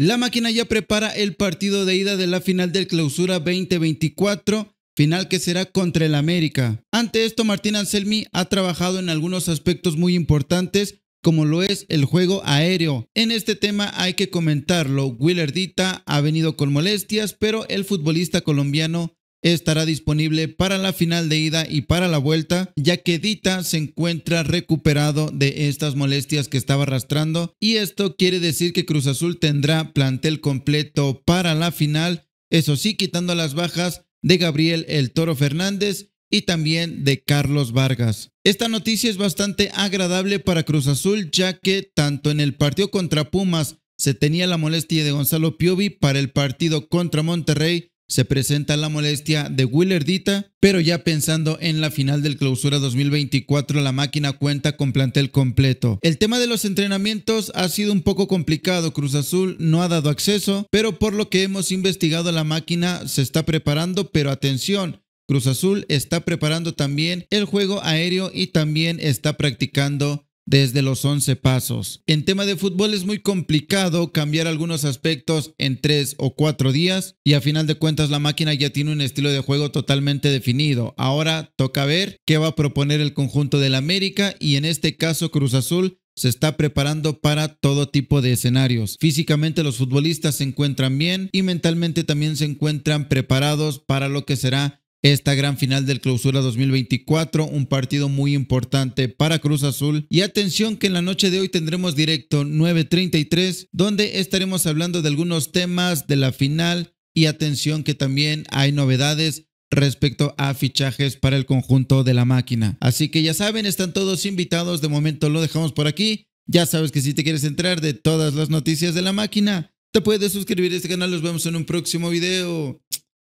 La máquina ya prepara el partido de ida de la final del Clausura 2024, final que será contra el América. Ante esto, Martín Anselmi ha trabajado en algunos aspectos muy importantes como lo es el juego aéreo. En este tema hay que comentarlo, Willardita ha venido con molestias, pero el futbolista colombiano estará disponible para la final de ida y para la vuelta, ya que Dita se encuentra recuperado de estas molestias que estaba arrastrando y esto quiere decir que Cruz Azul tendrá plantel completo para la final, eso sí, quitando las bajas de Gabriel El Toro Fernández y también de Carlos Vargas. Esta noticia es bastante agradable para Cruz Azul, ya que tanto en el partido contra Pumas se tenía la molestia de Gonzalo Piovi, para el partido contra Monterrey se presenta la molestia de Willardita, pero ya pensando en la final del clausura 2024, la máquina cuenta con plantel completo. El tema de los entrenamientos ha sido un poco complicado, Cruz Azul no ha dado acceso, pero por lo que hemos investigado la máquina se está preparando, pero atención, Cruz Azul está preparando también el juego aéreo y también está practicando desde los 11 pasos. En tema de fútbol es muy complicado cambiar algunos aspectos en 3 o 4 días y a final de cuentas la máquina ya tiene un estilo de juego totalmente definido. Ahora toca ver qué va a proponer el conjunto la América y en este caso Cruz Azul se está preparando para todo tipo de escenarios. Físicamente los futbolistas se encuentran bien y mentalmente también se encuentran preparados para lo que será esta gran final del Clausura 2024, un partido muy importante para Cruz Azul. Y atención que en la noche de hoy tendremos directo 9.33, donde estaremos hablando de algunos temas de la final y atención que también hay novedades respecto a fichajes para el conjunto de la máquina. Así que ya saben, están todos invitados, de momento lo dejamos por aquí. Ya sabes que si te quieres entrar de todas las noticias de la máquina, te puedes suscribir a este canal, nos vemos en un próximo video.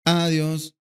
Adiós.